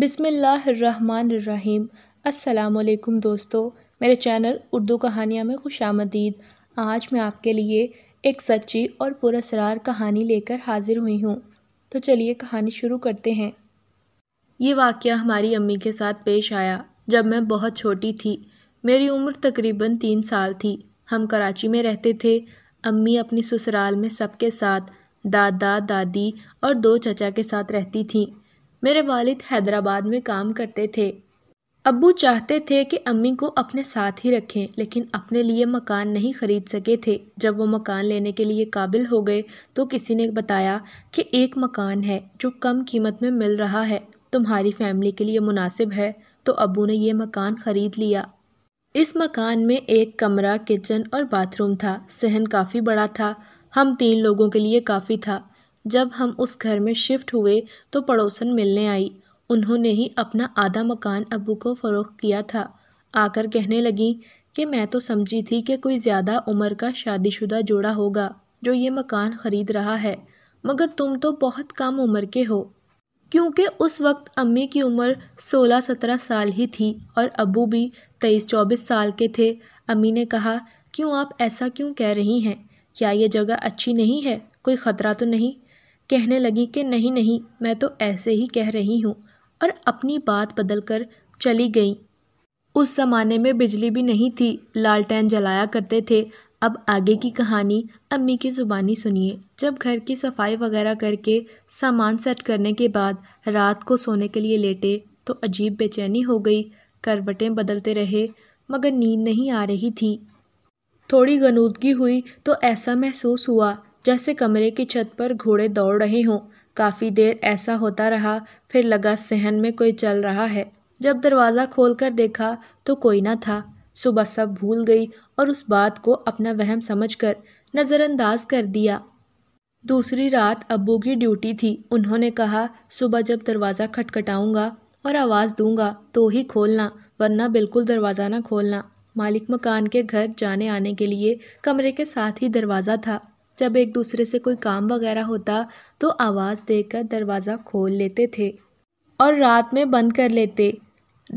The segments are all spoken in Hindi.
बिसमीम् अल्लाम दोस्तों मेरे चैनल उर्दू कहानियाँ में खुश आमदीद आज मैं आपके लिए एक सच्ची और पुरसरार कहानी लेकर हाज़िर हुई हूँ तो चलिए कहानी शुरू करते हैं ये वाक़ हमारी अम्मी के साथ पेश आया जब मैं बहुत छोटी थी मेरी उम्र तकरीबन तीन साल थी हम कराची में रहते थे अम्मी अपनी ससुराल में सबके साथ दादा दादी और दो चचा के साथ रहती थीं मेरे वालिद हैदराबाद में काम करते थे अब्बू चाहते थे कि अम्मी को अपने साथ ही रखें लेकिन अपने लिए मकान नहीं खरीद सके थे जब वो मकान लेने के लिए काबिल हो गए तो किसी ने बताया कि एक मकान है जो कम कीमत में मिल रहा है तुम्हारी फैमिली के लिए मुनासिब है तो अबू ने यह मकान ख़रीद लिया इस मकान में एक कमरा किचन और बाथरूम था सहन काफ़ी बड़ा था हम तीन लोगों के लिए काफ़ी था जब हम उस घर में शिफ्ट हुए तो पड़ोसन मिलने आई उन्होंने ही अपना आधा मकान अबू को फरोख किया था आकर कहने लगी कि मैं तो समझी थी कि कोई ज़्यादा उम्र का शादीशुदा जोड़ा होगा जो ये मकान ख़रीद रहा है मगर तुम तो बहुत कम उम्र के हो क्योंकि उस वक्त अम्मी की उम्र 16-17 साल ही थी और अबू भी 23-24 साल के थे अम्मी ने कहा क्यों आप ऐसा क्यों कह रही हैं क्या ये जगह अच्छी नहीं है कोई ख़तरा तो नहीं कहने लगी कि नहीं नहीं मैं तो ऐसे ही कह रही हूँ और अपनी बात बदल कर चली गई उस ज़माने में बिजली भी नहीं थी लालटेन जलाया करते थे अब आगे की कहानी अम्मी की ज़ुबानी सुनिए जब घर की सफाई वगैरह करके सामान सेट करने के बाद रात को सोने के लिए लेटे तो अजीब बेचैनी हो गई करवटें बदलते रहे मगर नींद नहीं आ रही थी थोड़ी गनूदगी हुई तो ऐसा महसूस हुआ जैसे कमरे की छत पर घोड़े दौड़ रहे हों काफ़ी देर ऐसा होता रहा फिर लगा सहन में कोई चल रहा है जब दरवाज़ा खोल कर देखा तो कोई ना था सुबह सब भूल गई और उस बात को अपना वहम समझ कर नज़रअंदाज कर दिया दूसरी रात अबू की ड्यूटी थी उन्होंने कहा सुबह जब दरवाज़ा खटखटाऊंगा और आवाज़ दूंगा तो ही खोलना वरना बिल्कुल दरवाज़ा ना खोलना मालिक मकान के घर जाने आने के लिए कमरे के साथ ही दरवाज़ा था जब एक दूसरे से कोई काम वगैरह होता तो आवाज़ देकर दरवाज़ा खोल लेते थे और रात में बंद कर लेते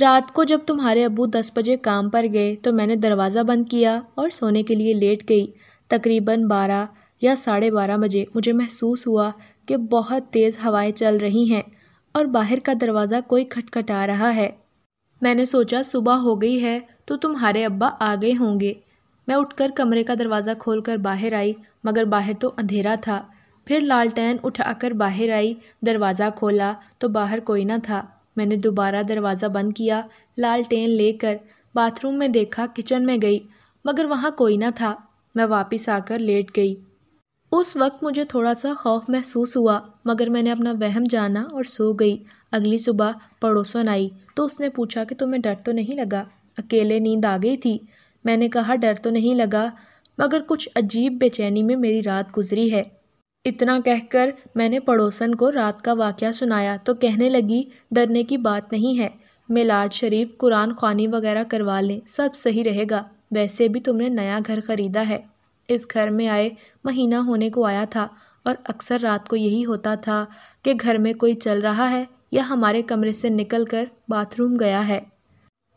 रात को जब तुम्हारे अबू दस बजे काम पर गए तो मैंने दरवाज़ा बंद किया और सोने के लिए लेट गई तकरीबन बारह या साढ़े बारह बजे मुझे महसूस हुआ कि बहुत तेज़ हवाएं चल रही हैं और बाहर का दरवाज़ा कोई खटखटा रहा है मैंने सोचा सुबह हो गई है तो तुम्हारे अब्बा आ गए होंगे मैं उठकर कमरे का दरवाज़ा खोलकर बाहर आई मगर बाहर तो अंधेरा था फिर लालटेन उठाकर बाहर आई दरवाज़ा खोला तो बाहर कोई ना था मैंने दोबारा दरवाज़ा बंद किया लालटेन लेकर बाथरूम में देखा किचन में गई मगर वहाँ कोई ना था मैं वापस आकर लेट गई उस वक्त मुझे थोड़ा सा खौफ महसूस हुआ मगर मैंने अपना वहम जाना और सो गई अगली सुबह पड़ोसन आई तो उसने पूछा कि तुम्हें डर तो नहीं लगा अकेले नींद आ गई थी मैंने कहा डर तो नहीं लगा मगर कुछ अजीब बेचैनी में मेरी रात गुजरी है इतना कहकर मैंने पड़ोसन को रात का वाक़ सुनाया तो कहने लगी डरने की बात नहीं है मिलाद शरीफ कुरान खानी वगैरह करवा लें सब सही रहेगा वैसे भी तुमने नया घर ख़रीदा है इस घर में आए महीना होने को आया था और अक्सर रात को यही होता था कि घर में कोई चल रहा है या हमारे कमरे से निकल कर बाथरूम गया है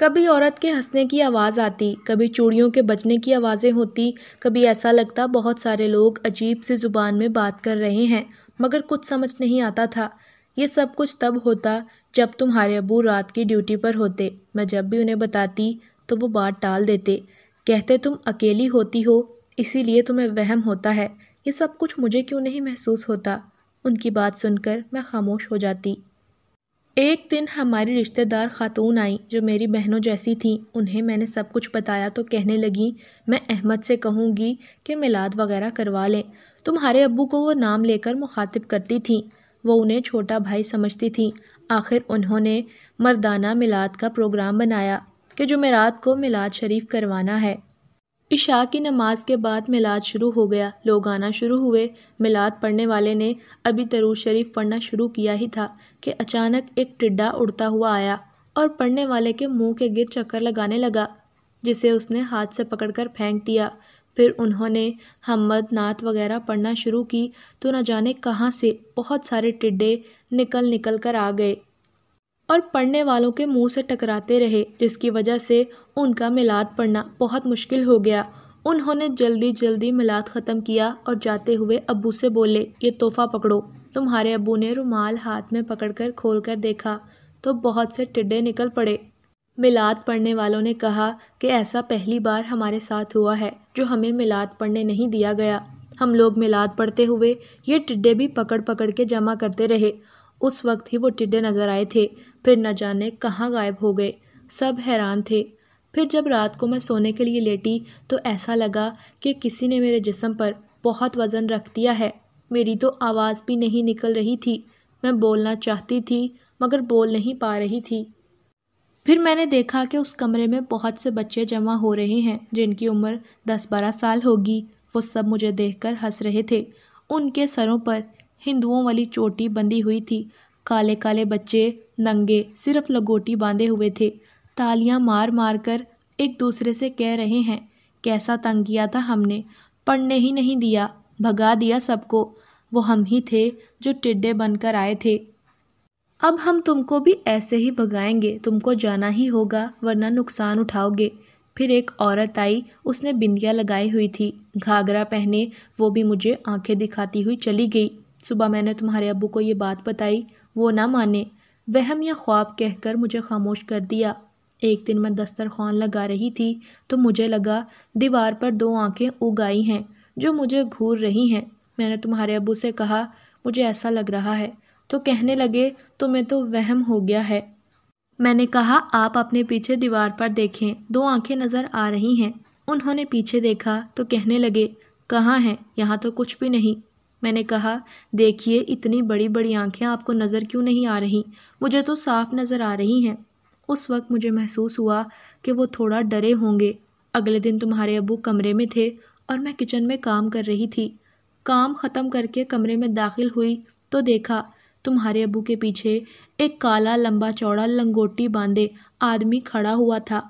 कभी औरत के हंसने की आवाज़ आती कभी चूड़ियों के बजने की आवाज़ें होती कभी ऐसा लगता बहुत सारे लोग अजीब सी ज़ुबान में बात कर रहे हैं मगर कुछ समझ नहीं आता था ये सब कुछ तब होता जब तुम्हारे अबू रात की ड्यूटी पर होते मैं जब भी उन्हें बताती तो वो बात टाल देते कहते तुम अकेली होती हो इसीलिए तुम्हें वहम होता है ये सब कुछ मुझे क्यों नहीं महसूस होता उनकी बात सुनकर मैं खामोश हो जाती एक दिन हमारी रिश्तेदार ख़ातून आई जो मेरी बहनों जैसी थी उन्हें मैंने सब कुछ बताया तो कहने लगी मैं अहमद से कहूँगी कि मिलाद वगैरह करवा लें तुम्हारे अबू को वो नाम लेकर मुखातिब करती थी वो उन्हें छोटा भाई समझती थी आखिर उन्होंने मर्दाना मिलाद का प्रोग्राम बनाया कि जुमेरात को मिलाद शरीफ करवाना है इशा की नमाज के बाद मिलाद शुरू हो गया लोग आना शुरू हुए मिलाद पढ़ने वाले ने अभी तरूज शरीफ पढ़ना शुरू किया ही था कि अचानक एक टिड्डा उड़ता हुआ आया और पढ़ने वाले के मुंह के गिर चक्कर लगाने लगा जिसे उसने हाथ से पकड़कर फेंक दिया फिर उन्होंने हमद नात वगैरह पढ़ना शुरू की तो न जाने कहाँ से बहुत सारे टिड्डे निकल निकल कर आ गए और पढ़ने वालों के मुंह से टकराते रहे जिसकी वजह से उनका मिलाद पढ़ना बहुत मुश्किल हो गया उन्होंने जल्दी जल्दी मिलाद ख़त्म किया और जाते हुए अबू से बोले ये तोहफ़ा पकड़ो तुम्हारे अबू ने रुमाल हाथ में पकड़कर खोलकर देखा तो बहुत से टिड्डे निकल पड़े मिलाद पढ़ने वालों ने कहा कि ऐसा पहली बार हमारे साथ हुआ है जो हमें मिलाद पढ़ने नहीं दिया गया हम लोग मिलाद पढ़ते हुए ये टिड्डे भी पकड़ पकड़ के जमा करते रहे उस वक्त ही वो टिड्डे नज़र आए थे फिर न जाने कहाँ गायब हो गए सब हैरान थे फिर जब रात को मैं सोने के लिए लेटी तो ऐसा लगा कि किसी ने मेरे जिसम पर बहुत वज़न रख दिया है मेरी तो आवाज़ भी नहीं निकल रही थी मैं बोलना चाहती थी मगर बोल नहीं पा रही थी फिर मैंने देखा कि उस कमरे में बहुत से बच्चे जमा हो रहे हैं जिनकी उम्र दस बारह साल होगी वो सब मुझे देखकर हंस रहे थे उनके सरों पर हिंदुओं वाली चोटी बंधी हुई थी काले काले बच्चे नंगे सिर्फ लगोटी बांधे हुए थे तालियां मार मार कर एक दूसरे से कह रहे हैं कैसा तंग किया था हमने पढ़ने ही नहीं दिया भगा दिया सबको वो हम ही थे जो टिड्डे बनकर आए थे अब हम तुमको भी ऐसे ही भगाएंगे तुमको जाना ही होगा वरना नुकसान उठाओगे फिर एक औरत आई उसने बिंदिया लगाई हुई थी घाघरा पहने वो भी मुझे आंखें दिखाती हुई चली गई सुबह मैंने तुम्हारे अबू को ये बात बताई वो ना माने वहम या ख्वाब कहकर मुझे खामोश कर दिया एक दिन मैं दस्तरखान लगा रही थी तो मुझे लगा दीवार पर दो आंखें उगाई हैं जो मुझे घूर रही हैं मैंने तुम्हारे अबू से कहा मुझे ऐसा लग रहा है तो कहने लगे तुम्हें तो वहम हो गया है मैंने कहा आप अपने पीछे दीवार पर देखें दो आंखें नज़र आ रही हैं उन्होंने पीछे देखा तो कहने लगे कहाँ हैं यहाँ तो कुछ भी नहीं मैंने कहा देखिए इतनी बड़ी बड़ी आंखें आपको नज़र क्यों नहीं आ रही मुझे तो साफ नज़र आ रही हैं उस वक्त मुझे महसूस हुआ कि वो थोड़ा डरे होंगे अगले दिन तुम्हारे अबू कमरे में थे और मैं किचन में काम कर रही थी काम ख़त्म करके कमरे में दाखिल हुई तो देखा तुम्हारे अबू के पीछे एक काला लंबा चौड़ा लंगोटी बांधे आदमी खड़ा हुआ था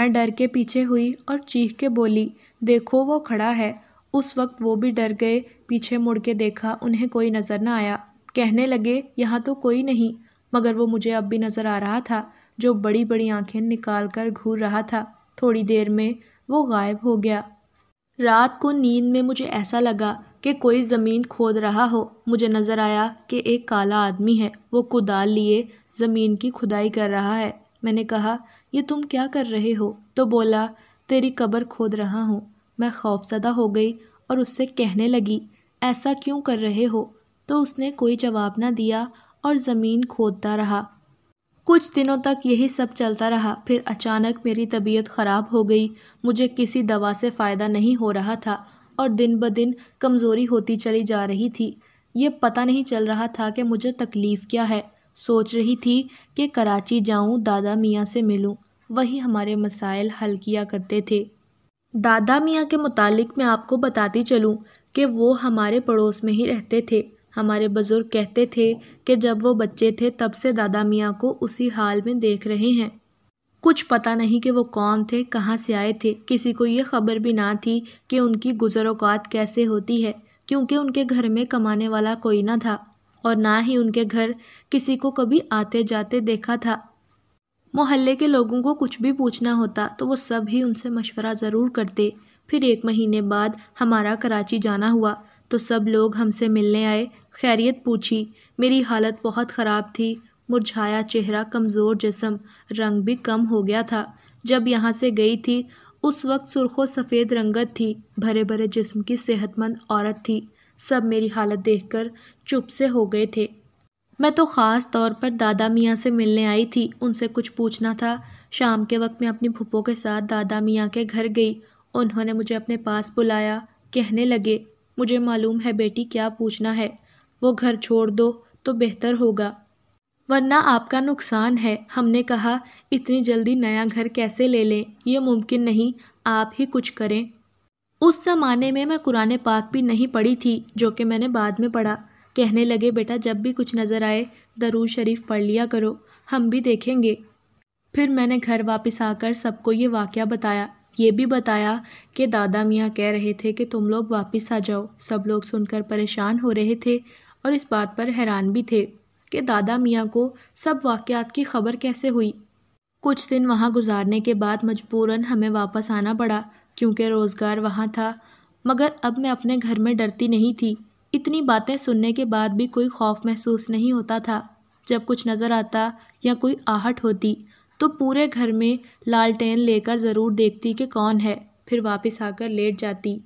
मैं डर के पीछे हुई और चीख के बोली देखो वो खड़ा है उस वक्त वो भी डर गए पीछे मुड़ के देखा उन्हें कोई नज़र न आया कहने लगे यहाँ तो कोई नहीं मगर वो मुझे अब भी नज़र आ रहा था जो बड़ी बड़ी आंखें निकाल कर घूर रहा था थोड़ी देर में वो गायब हो गया रात को नींद में मुझे ऐसा लगा कि कोई ज़मीन खोद रहा हो मुझे नज़र आया कि एक काला आदमी है वो कुदाल लिए ज़मीन की खुदाई कर रहा है मैंने कहा ये तुम क्या कर रहे हो तो बोला तेरी कब्र खोद रहा हूँ मैं खौफजदा हो गई और उससे कहने लगी ऐसा क्यों कर रहे हो तो उसने कोई जवाब ना दिया और ज़मीन खोदता रहा कुछ दिनों तक यही सब चलता रहा फिर अचानक मेरी तबीयत ख़राब हो गई मुझे किसी दवा से फ़ायदा नहीं हो रहा था और दिन ब दिन कमज़ोरी होती चली जा रही थी ये पता नहीं चल रहा था कि मुझे तकलीफ़ क्या है सोच रही थी कि कराची जाऊं दादा मियाँ से मिलूं वही हमारे मसाइल हल किया करते थे दादा मियाँ के मुतालिक़ मैं आपको बताती चलूँ कि वो हमारे पड़ोस में ही रहते थे हमारे बुज़ुर्ग कहते थे कि जब वो बच्चे थे तब से दादा मियाँ को उसी हाल में देख रहे हैं कुछ पता नहीं कि वो कौन थे कहाँ से आए थे किसी को ये खबर भी ना थी कि उनकी गुजर अवकात कैसे होती है क्योंकि उनके घर में कमाने वाला कोई ना था और ना ही उनके घर किसी को कभी आते जाते देखा था मोहल्ले के लोगों को कुछ भी पूछना होता तो वो सब ही उनसे मशवरा ज़रूर करते फिर एक महीने बाद हमारा कराची जाना हुआ तो सब लोग हमसे मिलने आए खैरियत पूछी मेरी हालत बहुत ख़राब थी मुरझाया चेहरा कमज़ोर जिसम रंग भी कम हो गया था जब यहाँ से गई थी उस वक्त सुरखो सफ़ेद रंगत थी भरे भरे जिस्म की सेहतमंद औरत थी सब मेरी हालत देखकर चुप से हो गए थे मैं तो ख़ास तौर पर दादा मियाँ से मिलने आई थी उनसे कुछ पूछना था शाम के वक्त मैं अपनी भुप्पो के साथ दादा मियाँ के घर गई उन्होंने मुझे अपने पास बुलाया कहने लगे मुझे मालूम है बेटी क्या पूछना है वो घर छोड़ दो तो बेहतर होगा वरना आपका नुकसान है हमने कहा इतनी जल्दी नया घर कैसे ले लें यह मुमकिन नहीं आप ही कुछ करें उस ज़माने में मैं कुरान पाक भी नहीं पढ़ी थी जो कि मैंने बाद में पढ़ा कहने लगे बेटा जब भी कुछ नज़र आए दरूद शरीफ पढ़ लिया करो हम भी देखेंगे फिर मैंने घर वापस आकर सबको ये वाक़ बताया ये भी बताया कि दादा मियाँ कह रहे थे कि तुम लोग वापस आ जाओ सब लोग सुनकर परेशान हो रहे थे और इस बात पर हैरान भी थे कि दादा मियाँ को सब वाक़ात की खबर कैसे हुई कुछ दिन वहाँ गुजारने के बाद मजबूरन हमें वापस आना पड़ा क्योंकि रोज़गार वहाँ था मगर अब मैं अपने घर में डरती नहीं थी इतनी बातें सुनने के बाद भी कोई खौफ महसूस नहीं होता था जब कुछ नज़र आता या कोई आहट होती तो पूरे घर में लालटेन लेकर ज़रूर देखती कि कौन है फिर वापस आकर लेट जाती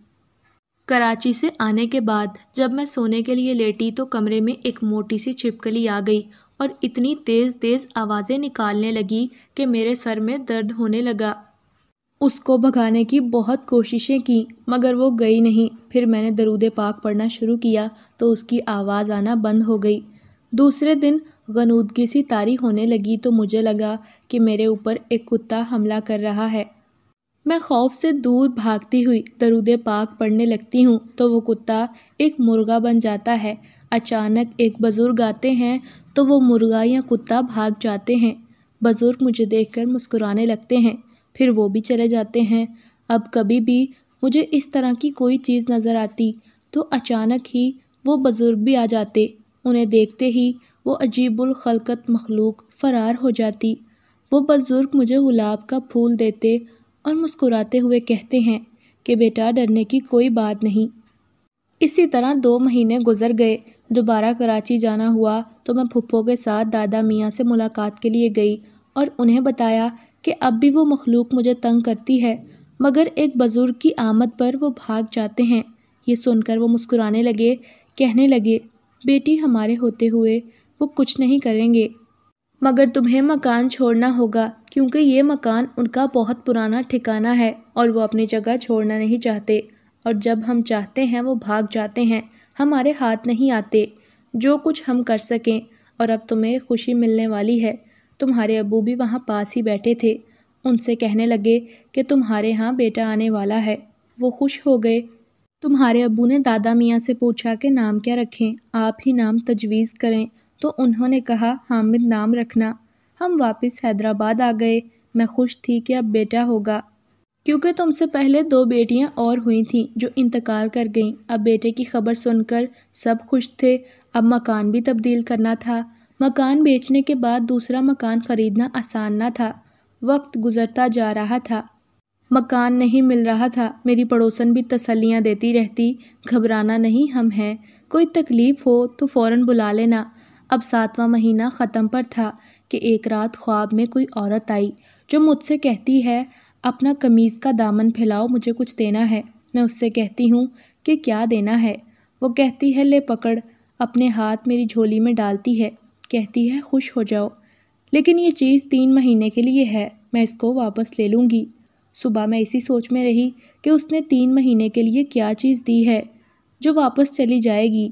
कराची से आने के बाद जब मैं सोने के लिए लेटी तो कमरे में एक मोटी सी छिपकली आ गई और इतनी तेज़ तेज़ आवाज़ें निकालने लगी कि मेरे सर में दर्द होने लगा उसको भगाने की बहुत कोशिशें की मगर वो गई नहीं फिर मैंने दरूद पाक पढ़ना शुरू किया तो उसकी आवाज़ आना बंद हो गई दूसरे दिन गनूदगी सी तारी होने लगी तो मुझे लगा कि मेरे ऊपर एक कुत्ता हमला कर रहा है मैं खौफ से दूर भागती हुई दरूद पाक पढ़ने लगती हूँ तो वो कुत्ता एक मुर्गा बन जाता है अचानक एक बुज़ुर्ग आते हैं तो वो मुर्गा या कुत्ता भाग जाते हैं बुज़ुर्ग मुझे देखकर मुस्कुराने लगते हैं फिर वो भी चले जाते हैं अब कभी भी मुझे इस तरह की कोई चीज़ नज़र आती तो अचानक ही वो बुज़ुर्ग भी आ जाते उन्हें देखते ही वो अजीबुलखलकत मखलूक फ़रार हो जाती वो बुज़ुर्ग मुझे गुलाब का फूल देते और मुस्कुराते हुए कहते हैं कि बेटा डरने की कोई बात नहीं इसी तरह दो महीने गुजर गए दोबारा कराची जाना हुआ तो मैं फुप्पो के साथ दादा मियाँ से मुलाकात के लिए गई और उन्हें बताया कि अब भी वो मखलूक मुझे तंग करती है मगर एक बुज़ुर्ग की आमद पर वो भाग जाते हैं ये सुनकर वो मुस्कुराने लगे कहने लगे बेटी हमारे होते हुए वो कुछ नहीं करेंगे मगर तुम्हें मकान छोड़ना होगा क्योंकि ये मकान उनका बहुत पुराना ठिकाना है और वो अपनी जगह छोड़ना नहीं चाहते और जब हम चाहते हैं वो भाग जाते हैं हमारे हाथ नहीं आते जो कुछ हम कर सकें और अब तुम्हें खुशी मिलने वाली है तुम्हारे अबू भी वहाँ पास ही बैठे थे उनसे कहने लगे कि तुम्हारे यहाँ बेटा आने वाला है वो खुश हो गए तुम्हारे अबू ने दादा मियाँ से पूछा कि नाम क्या रखें आप ही नाम तजवीज़ करें तो उन्होंने कहा हामिद नाम रखना हम वापस हैदराबाद आ गए मैं खुश थी कि अब बेटा होगा क्योंकि तुमसे पहले दो बेटियां और हुई थीं जो इंतकाल कर गईं अब बेटे की खबर सुनकर सब खुश थे अब मकान भी तब्दील करना था मकान बेचने के बाद दूसरा मकान खरीदना आसान न था वक्त गुजरता जा रहा था मकान नहीं मिल रहा था मेरी पड़ोसन भी तसल्लियाँ देती रहती घबराना नहीं हम हैं कोई तकलीफ़ हो तो फ़ौर बुला लेना अब सातवां महीना ख़त्म पर था कि एक रात ख्वाब में कोई औरत आई जो मुझसे कहती है अपना कमीज़ का दामन फैलाओ मुझे कुछ देना है मैं उससे कहती हूँ कि क्या देना है वो कहती है ले पकड़ अपने हाथ मेरी झोली में डालती है कहती है खुश हो जाओ लेकिन ये चीज़ तीन महीने के लिए है मैं इसको वापस ले लूँगी सुबह मैं इसी सोच में रही कि उसने तीन महीने के लिए क्या चीज़ दी है जो वापस चली जाएगी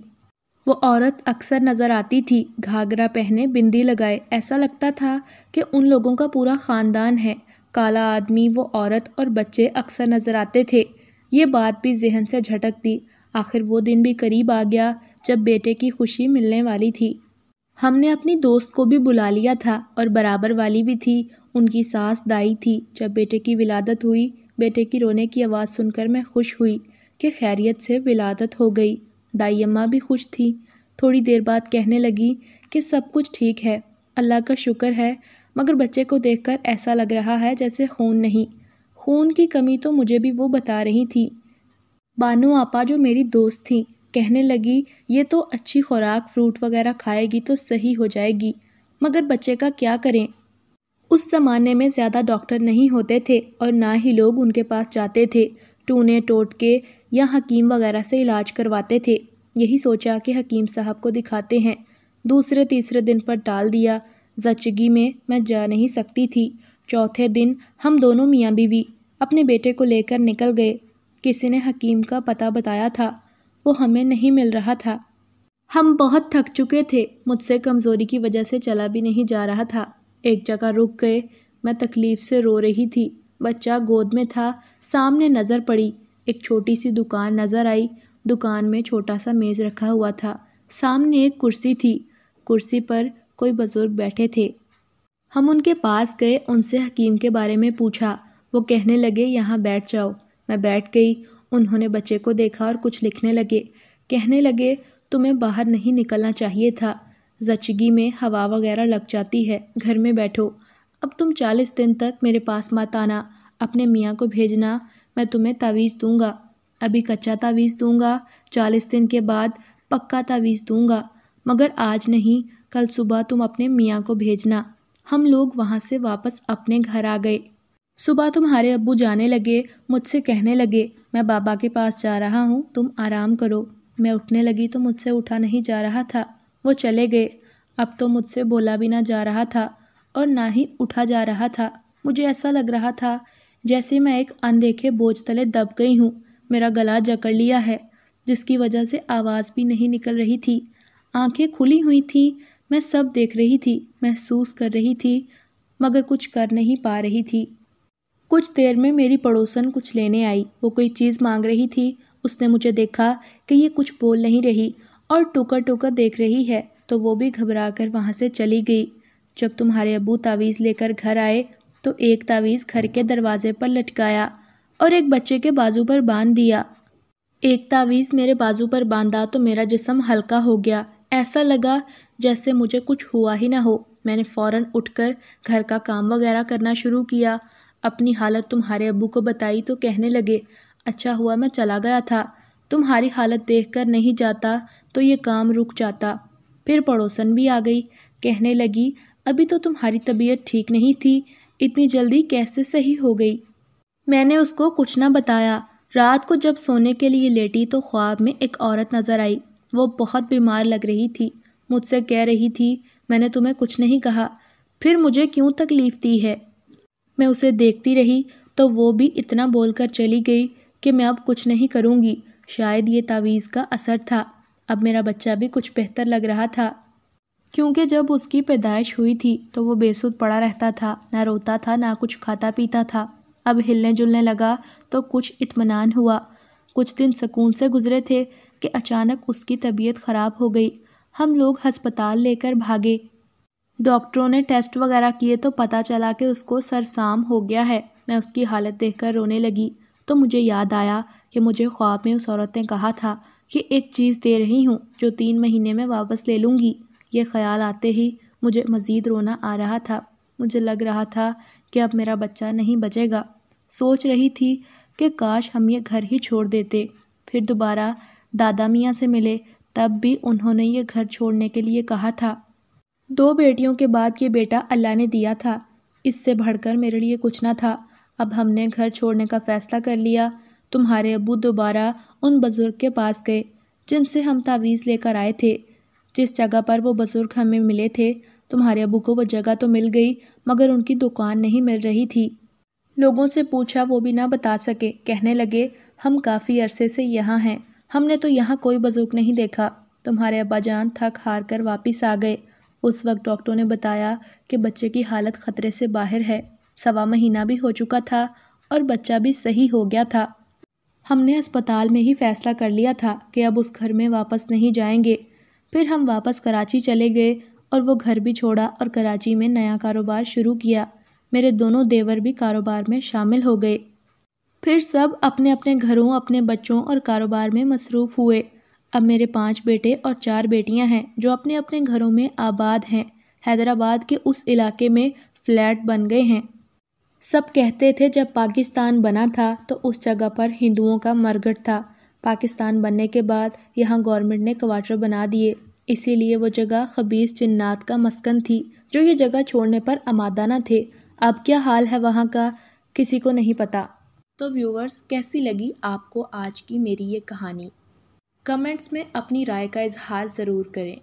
वो औरत अक्सर नज़र आती थी घाघरा पहने बिंदी लगाए ऐसा लगता था कि उन लोगों का पूरा ख़ानदान है काला आदमी वो औरत और बच्चे अक्सर नज़र आते थे ये बात भी जहन से झटक दी आखिर वो दिन भी करीब आ गया जब बेटे की खुशी मिलने वाली थी हमने अपनी दोस्त को भी बुला लिया था और बराबर वाली भी थी उनकी सास दाई थी जब बेटे की विलादत हुई बेटे की रोने की आवाज़ सुनकर मैं खुश हुई कि खैरियत से विलादत हो गई दाई अम्मा भी खुश थी थोड़ी देर बाद कहने लगी कि सब कुछ ठीक है अल्लाह का शुक्र है मगर बच्चे को देखकर ऐसा लग रहा है जैसे खून नहीं खून की कमी तो मुझे भी वो बता रही थी बानो आपा जो मेरी दोस्त थी कहने लगी ये तो अच्छी खुराक फ्रूट वगैरह खाएगी तो सही हो जाएगी मगर बच्चे का क्या करें उस ज़माने में ज़्यादा डॉक्टर नहीं होते थे और ना ही लोग उनके पास जाते थे टूने टोटके या हकीम वगैरह से इलाज करवाते थे यही सोचा कि हकीम साहब को दिखाते हैं दूसरे तीसरे दिन पर टाल दिया जचगी में मैं जा नहीं सकती थी चौथे दिन हम दोनों मियाँ बीवी अपने बेटे को लेकर निकल गए किसी ने हकीम का पता बताया था वो हमें नहीं मिल रहा था हम बहुत थक चुके थे मुझसे कमज़ोरी की वजह से चला भी नहीं जा रहा था एक जगह रुक गए मैं तकलीफ़ से रो रही थी बच्चा गोद में था सामने नज़र पड़ी एक छोटी सी दुकान नज़र आई दुकान में छोटा सा मेज़ रखा हुआ था सामने एक कुर्सी थी कुर्सी पर कोई बुज़ुर्ग बैठे थे हम उनके पास गए उनसे हकीम के बारे में पूछा वो कहने लगे यहाँ बैठ जाओ मैं बैठ गई उन्होंने बच्चे को देखा और कुछ लिखने लगे कहने लगे तुम्हें बाहर नहीं निकलना चाहिए था जचगी में हवा वगैरह लग जाती है घर में बैठो अब तुम चालीस दिन तक मेरे पास मत आना अपने मियाँ को भेजना मैं तुम्हें तावीज़ दूंगा अभी कच्चा तावीज़ दूंगा चालीस दिन के बाद पक्का तावीज़ दूंगा मगर आज नहीं कल सुबह तुम अपने मियाँ को भेजना हम लोग वहाँ से वापस अपने घर आ गए सुबह तुम्हारे अब्बू जाने लगे मुझसे कहने लगे मैं बाबा के पास जा रहा हूँ तुम आराम करो मैं उठने लगी तो मुझसे उठा नहीं जा रहा था वो चले गए अब तो मुझसे बोला भी ना जा रहा था और ना ही उठा जा रहा था मुझे ऐसा लग रहा था जैसे मैं एक अनदेखे बोझ तले दब गई हूँ मेरा गला जकड़ लिया है जिसकी वजह से आवाज़ भी नहीं निकल रही थी आंखें खुली हुई थीं मैं सब देख रही थी महसूस कर रही थी मगर कुछ कर नहीं पा रही थी कुछ देर में मेरी पड़ोसन कुछ लेने आई वो कोई चीज़ मांग रही थी उसने मुझे देखा कि ये कुछ बोल नहीं रही और टुकर टुकर देख रही है तो वो भी घबरा कर वहाँ से चली गई जब तुम्हारे अबू तावीज़ लेकर घर आए तो एक तावीज़ घर के दरवाजे पर लटकाया और एक बच्चे के बाजू पर बांध दिया एक तावीज़ मेरे बाजू पर बांधा तो मेरा जिसम हल्का हो गया ऐसा लगा जैसे मुझे कुछ हुआ ही ना हो मैंने फ़ौरन उठकर घर का काम वगैरह करना शुरू किया अपनी हालत तुम्हारे अबू को बताई तो कहने लगे अच्छा हुआ मैं चला गया था तुम्हारी हालत देखकर नहीं जाता तो ये काम रुक जाता फिर पड़ोसन भी आ गई कहने लगी अभी तो तुम्हारी तबीयत ठीक नहीं थी इतनी जल्दी कैसे सही हो गई मैंने उसको कुछ ना बताया रात को जब सोने के लिए लेटी तो ख्वाब में एक औरत नज़र आई वो बहुत बीमार लग रही थी मुझसे कह रही थी मैंने तुम्हें कुछ नहीं कहा फिर मुझे क्यों तकलीफ़ दी है मैं उसे देखती रही तो वो भी इतना बोलकर चली गई कि मैं अब कुछ नहीं करूँगी शायद ये तावीज़ का असर था अब मेरा बच्चा भी कुछ बेहतर लग रहा था क्योंकि जब उसकी पैदाइश हुई थी तो वो बेसुध पड़ा रहता था ना रोता था ना कुछ खाता पीता था अब हिलने जुलने लगा तो कुछ इतमान हुआ कुछ दिन सुकून से गुजरे थे कि अचानक उसकी तबीयत ख़राब हो गई हम लोग हस्पताल लेकर भागे डॉक्टरों ने टेस्ट वगैरह किए तो पता चला कि उसको सरसाम हो गया है मैं उसकी हालत देखकर रोने लगी तो मुझे याद आया कि मुझे ख्वाब में उस औरत ने कहा था कि एक चीज़ दे रही हूँ जो तीन महीने में वापस ले लूँगी ये ख्याल आते ही मुझे मज़ीद रोना आ रहा था मुझे लग रहा था कि अब मेरा बच्चा नहीं बचेगा सोच रही थी कि काश हम ये घर ही छोड़ देते फिर दोबारा दादा मियाँ से मिले तब भी उन्होंने ये घर छोड़ने के लिए कहा था दो बेटियों के बाद ये बेटा अल्लाह ने दिया था इससे बढ़कर मेरे लिए कुछ ना था अब हमने घर छोड़ने का फ़ैसला कर लिया तुम्हारे अबू दोबारा उन बुज़ुर्ग के पास गए जिनसे हम तावीज़ लेकर आए थे जिस जगह पर वो बुज़ुर्ग हमें मिले थे तुम्हारे अबू को वह जगह तो मिल गई मगर उनकी दुकान नहीं मिल रही थी लोगों से पूछा वो भी ना बता सके कहने लगे हम काफ़ी अरसे से यहाँ हैं हमने तो यहाँ कोई बुज़ुर्ग नहीं देखा तुम्हारे अब्बाजान थक हार कर वापस आ गए उस वक्त डॉक्टरों ने बताया कि बच्चे की हालत ख़तरे से बाहर है सवा महीना भी हो चुका था और बच्चा भी सही हो गया था हमने अस्पताल में ही फ़ैसला कर लिया था कि अब उस घर में वापस नहीं जाएंगे फिर हम वापस कराची चले गए और वो घर भी छोड़ा और कराची में नया कारोबार शुरू किया मेरे दोनों देवर भी कारोबार में शामिल हो गए फिर सब अपने अपने घरों अपने बच्चों और कारोबार में मसरूफ़ हुए अब मेरे पाँच बेटे और चार बेटियां हैं जो अपने अपने घरों में आबाद हैं हैदराबाद के उस इलाके में फ्लैट बन गए हैं सब कहते थे जब पाकिस्तान बना था तो उस जगह पर हिंदुओं का मरगट था पाकिस्तान बनने के बाद यहाँ गवर्नमेंट ने क्वार्टर बना दिए इसीलिए वो जगह खबीस जन्नात का मस्कन थी जो ये जगह छोड़ने पर आमादाना थे अब क्या हाल है वहाँ का किसी को नहीं पता तो व्यूवर्स कैसी लगी आपको आज की मेरी ये कहानी कमेंट्स में अपनी राय का इजहार ज़रूर करें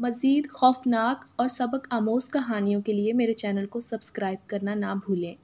मज़ीद खौफनाक और सबक आमोज़ कहानियों के लिए मेरे चैनल को सब्सक्राइब करना ना भूलें